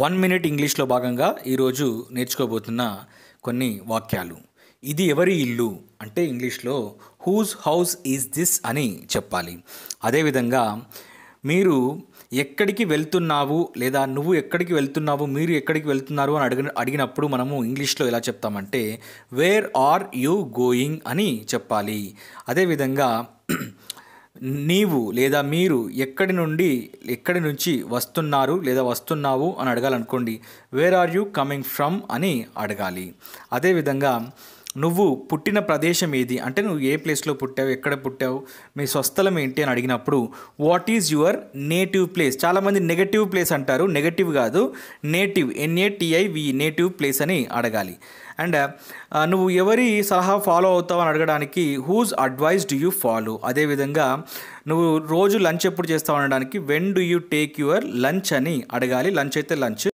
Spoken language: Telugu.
వన్ మినిట్ ఇంగ్లీష్లో భాగంగా ఈరోజు నేర్చుకోబోతున్న కొన్ని వాక్యాలు ఇది ఎవరి ఇల్లు అంటే ఇంగ్లీష్లో హూజ్ హౌస్ ఈజ్ దిస్ అని చెప్పాలి అదేవిధంగా మీరు ఎక్కడికి వెళ్తున్నావు లేదా నువ్వు ఎక్కడికి వెళ్తున్నావు మీరు ఎక్కడికి వెళ్తున్నారు అని అడిగిన అడిగినప్పుడు మనము ఇంగ్లీష్లో ఎలా చెప్తామంటే వేర్ ఆర్ యూ గోయింగ్ అని చెప్పాలి అదేవిధంగా నీవు లేదా మీరు ఎక్కడి నుండి ఎక్కడి నుంచి వస్తున్నారు లేదా వస్తున్నావు అని అడగాలనుకోండి where are you coming from అని అడగాలి అదేవిధంగా నువ్వు పుట్టిన ప్రదేశం ఏది అంటే నువ్వు ఏ ప్లేస్లో పుట్టావు ఎక్కడ పుట్టావు మీ స్వస్థలం ఏంటి అని అడిగినప్పుడు what is your native place చాలామంది నెగటివ్ ప్లేస్ అంటారు నెగటివ్ కాదు నేటివ్ ఎన్ఏటిఐవి నేటివ్ ప్లేస్ అని అడగాలి అండ్ uh, uh, నువ్వు ఎవరి సలహా ఫాలో అవుతావు అని అడగడానికి whose advice do you follow అదేవిధంగా నువ్వు రోజు లంచ్ ఎప్పుడు చేస్తావు అనడానికి when do you take your lunch అని అడగాలి లంచ్ అయితే లంచ్